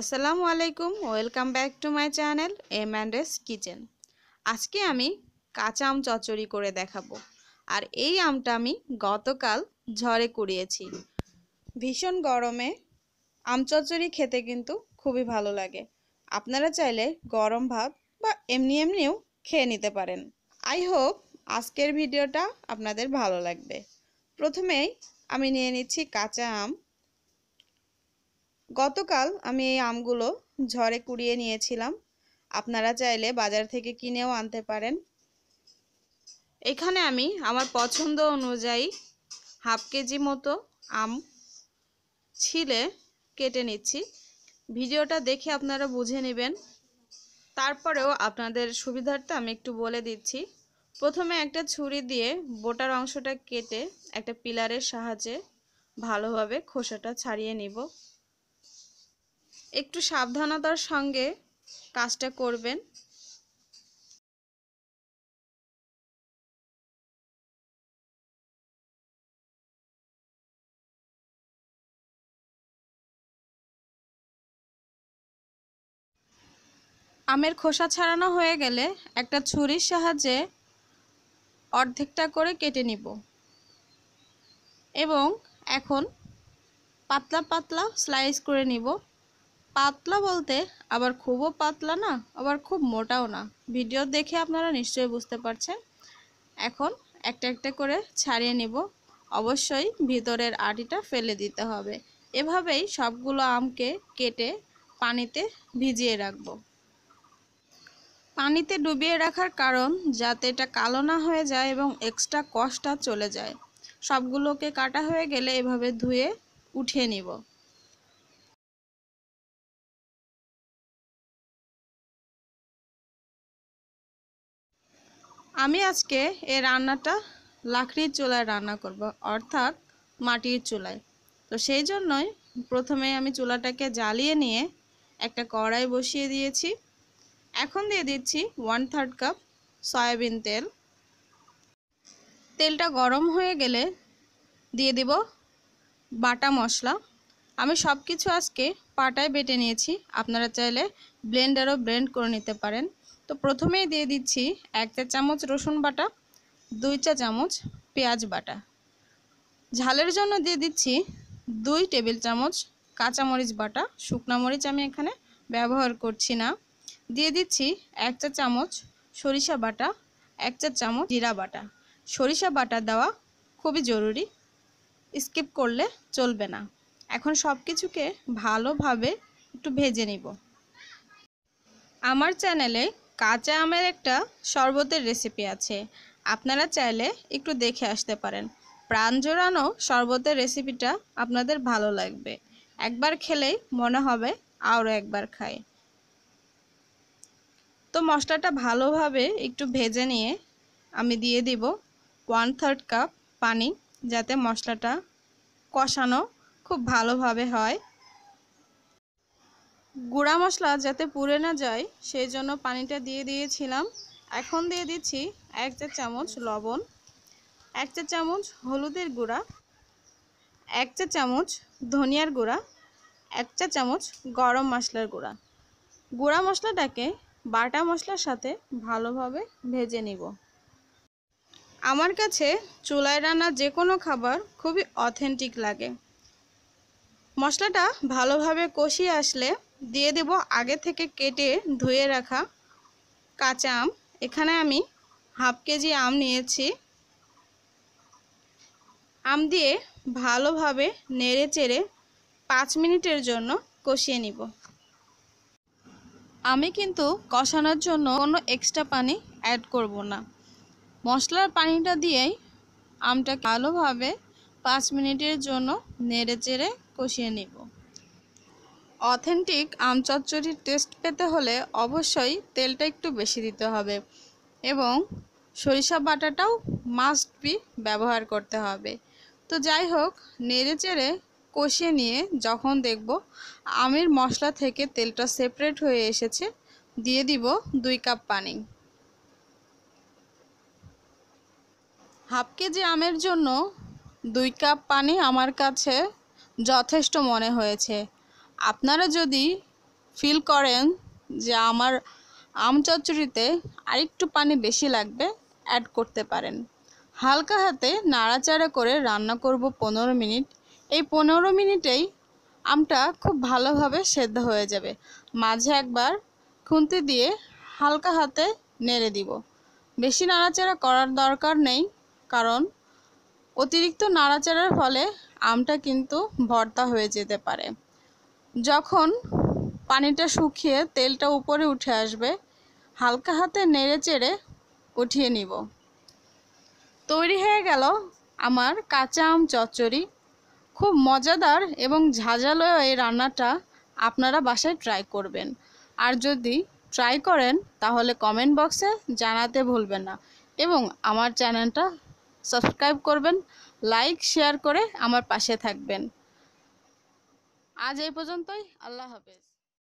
আসসালামু আলাইকুম welcome back to my channel M and S kitchen আজকে আমি কাঁচা আম চচড়ি করে দেখাবো আর এই আমটা আমি গতকাল ঝড়ে কুড়িয়েছি ভীষণ গরমে আম চচড়ি খেতে কিন্তু খুবই ভালো লাগে আপনারা চাইলে গরম ভাত বা এমনি এমনিও খেয়ে নিতে পারেন আই হোপ আজকের ভিডিওটা আপনাদের ভালো লাগবে প্রথমেই আমি নিয়ে নিচ্ছি কাঁচা আম গতকাল আমি এই আমগুলো ঝড়ে কুড়িয়ে নিয়েছিলাম আপনারা চাইলে বাজার থেকে কিনেও আনতে পারেন এখানে আমি আমার পছন্দ অনুযায়ী হাফ কেজি মতো আম ছিলে কেটে নিচ্ছি ভিডিওটা দেখে আপনারা বুঝে নেবেন তারপরেও আপনাদের সুবিধার্থে আমি একটু বলে দিচ্ছি প্রথমে একটা ছুরি দিয়ে বোটার অংশটা কেটে একটা পিলারের সাহায্যে ভালোভাবে খোসাটা ছাড়িয়ে নিব একটু সাবধানতার সঙ্গে কাজটা করবেন আমের খোসা ছাড়ানো হয়ে গেলে একটা ছুরির সাহায্যে অর্ধেকটা করে কেটে নিব এবং এখন পাতলা পাতলা স্লাইস করে নিব পাতলা বলতে আবার খুবও পাতলা না আবার খুব মোটাও না ভিডিও দেখে আপনারা নিশ্চয়ই বুঝতে পারছেন এখন একটা একটা করে ছাড়িয়ে নেব অবশ্যই ভিতরের আটিটা ফেলে দিতে হবে এভাবেই সবগুলো আমকে কেটে পানিতে ভিজিয়ে রাখব পানিতে ডুবিয়ে রাখার কারণ যাতে এটা কালো না হয়ে যায় এবং এক্সট্রা কষ্টটা চলে যায় সবগুলোকে কাটা হয়ে গেলে এভাবে ধুয়ে উঠিয়ে নিব আমি আজকে এই রান্নাটা লাকড়ির চুলায় রান্না করব অর্থাৎ মাটির চুলায় তো সেই জন্যই প্রথমে আমি চুলাটাকে জ্বালিয়ে নিয়ে একটা কড়াই বসিয়ে দিয়েছি এখন দিয়ে দিচ্ছি ওয়ান থার্ড কাপ সয়াবিন তেল তেলটা গরম হয়ে গেলে দিয়ে দিব বাটা মশলা আমি সব কিছু আজকে পাটায় বেটে নিয়েছি আপনারা চাইলে ব্লেন্ডারও ব্লেন্ড করে নিতে পারেন তো প্রথমেই দিয়ে দিচ্ছি এক চা চামচ রসুন বাটা দুই চা চামচ পেঁয়াজ বাটা ঝালের জন্য দিয়ে দিচ্ছি দুই টেবিল চামচ কাঁচামরিচ বাটা শুকনা মরিচ আমি এখানে ব্যবহার করছি না দিয়ে দিচ্ছি এক চা চামচ সরিষা বাটা এক চা চামচ জিরা বাটা সরিষা বাটা দেওয়া খুবই জরুরি স্কিপ করলে চলবে না এখন সব কিছুকে ভালোভাবে একটু ভেজে নিব আমার চ্যানেলে কাঁচা আমের একটা শরবতের রেসিপি আছে আপনারা চাইলে একটু দেখে আসতে পারেন প্রাণ জোড়ানো শরবতের রেসিপিটা আপনাদের ভালো লাগবে একবার খেলেই মনে হবে আরও একবার খাই তো মশলাটা ভালোভাবে একটু ভেজে নিয়ে আমি দিয়ে দিব ওয়ান থার্ড কাপ পানি যাতে মশলাটা কষানো খুব ভালোভাবে হয় গুঁড়া মশলা যাতে পুড়ে না যায় সেই জন্য পানিটা দিয়ে দিয়েছিলাম এখন দিয়ে দিচ্ছি এক চা চামচ লবণ এক চা চামচ হলুদের গুঁড়া এক চা চামচ ধনিয়ার গুঁড়া এক চা চামচ গরম মশলার গুঁড়া গুঁড়া মশলাটাকে বাটা মশলার সাথে ভালোভাবে ভেজে নিব আমার কাছে চুলায় রান্না যে কোনো খাবার খুবই অথেন্টিক লাগে মশলাটা ভালোভাবে কষিয়ে আসলে দিয়ে দেব আগে থেকে কেটে ধুয়ে রাখা কাঁচা আম এখানে আমি হাফ কেজি আম নিয়েছি আম দিয়ে ভালোভাবে নেড়ে চেড়ে পাঁচ মিনিটের জন্য কষিয়ে নিব আমি কিন্তু কষানোর জন্য কোনো এক্সট্রা পানি অ্যাড করব না মশলার পানিটা দিয়েই আমটা ভালোভাবে পাঁচ মিনিটের জন্য নেড়ে চেড়ে কষিয়ে নিব অথেন্টিক আম চচ্চড়ির টেস্ট পেতে হলে অবশ্যই তেলটা একটু বেশি দিতে হবে এবং সরিষা বাটাটাও মাস্ট বি ব্যবহার করতে হবে তো যাই হোক নেড়ে চেড়ে কষিয়ে নিয়ে যখন দেখব আমের মশলা থেকে তেলটা সেপারেট হয়ে এসেছে দিয়ে দিব দুই কাপ পানি হাফ কেজি আমের জন্য দুই কাপ পানি আমার কাছে যথেষ্ট মনে হয়েছে আপনারা যদি ফিল করেন যে আমার আম চচ্চড়িতে আরেকটু পানি বেশি লাগবে অ্যাড করতে পারেন হালকা হাতে নাড়াচাড়া করে রান্না করব পনেরো মিনিট এই পনেরো মিনিটেই আমটা খুব ভালোভাবে সেদ্ধ হয়ে যাবে মাঝে একবার খুন্তি দিয়ে হালকা হাতে নেড়ে দিব বেশি নাড়াচাড়া করার দরকার নেই কারণ অতিরিক্ত নাড়াচাড়ার ফলে আমটা কিন্তু ভর্তা হয়ে যেতে পারে যখন পানিটা শুকিয়ে তেলটা উপরে উঠে আসবে হালকা হাতে নেড়ে চেড়ে উঠিয়ে নিব তৈরি হয়ে গেল আমার কাঁচা আম চচ্চড়ি খুব মজাদার এবং ঝাঁঝালো এই রান্নাটা আপনারা বাসায় ট্রাই করবেন আর যদি ট্রাই করেন তাহলে কমেন্ট বক্সে জানাতে ভুলবেন না এবং আমার চ্যানেলটা সাবস্ক্রাইব করবেন লাইক শেয়ার করে আমার পাশে থাকবেন আজ এই পর্যন্তই আল্লাহ হাফেজ